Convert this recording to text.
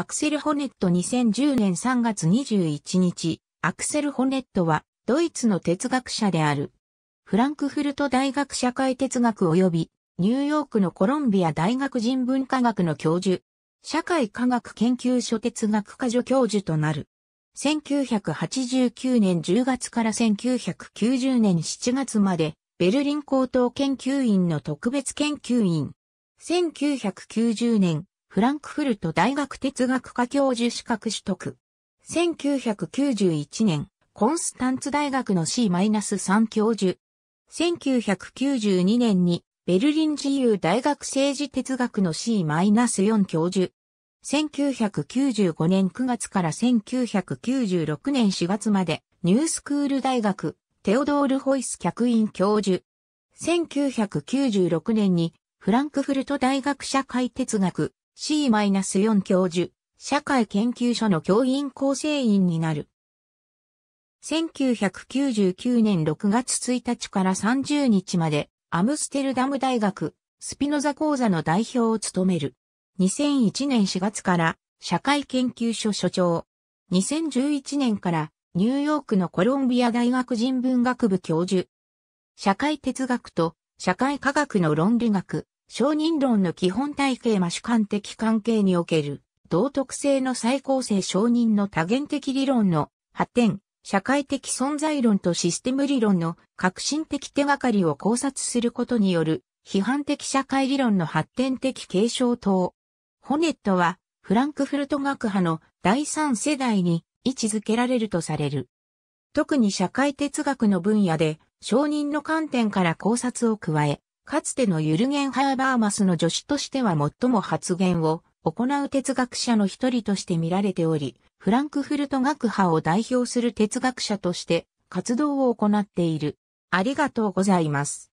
アクセル・ホネット2010年3月21日、アクセル・ホネットは、ドイツの哲学者である。フランクフルト大学社会哲学及び、ニューヨークのコロンビア大学人文科学の教授、社会科学研究所哲学科助教授となる。1989年10月から1990年7月まで、ベルリン高等研究院の特別研究員。1990年、フランクフルト大学哲学科教授資格取得。1991年、コンスタンツ大学の C-3 教授。1992年に、ベルリン自由大学政治哲学の C-4 教授。1995年9月から1996年4月まで、ニュースクール大学、テオドール・ホイス客員教授。1996年に、フランクフルト大学社会哲学、C-4 教授、社会研究所の教員構成員になる。1999年6月1日から30日まで、アムステルダム大学、スピノザ講座の代表を務める。2001年4月から社会研究所所長。2011年からニューヨークのコロンビア大学人文学部教授。社会哲学と社会科学の論理学、承認論の基本体系は主観的関係における道徳性の再構成承認の多元的理論の発展、社会的存在論とシステム理論の革新的手がかりを考察することによる批判的社会理論の発展的継承等。ホネットはフランクフルト学派の第三世代に位置づけられるとされる。特に社会哲学の分野で承認の観点から考察を加え、かつてのユルゲン・ハーバーマスの助手としては最も発言を行う哲学者の一人として見られており、フランクフルト学派を代表する哲学者として活動を行っている。ありがとうございます。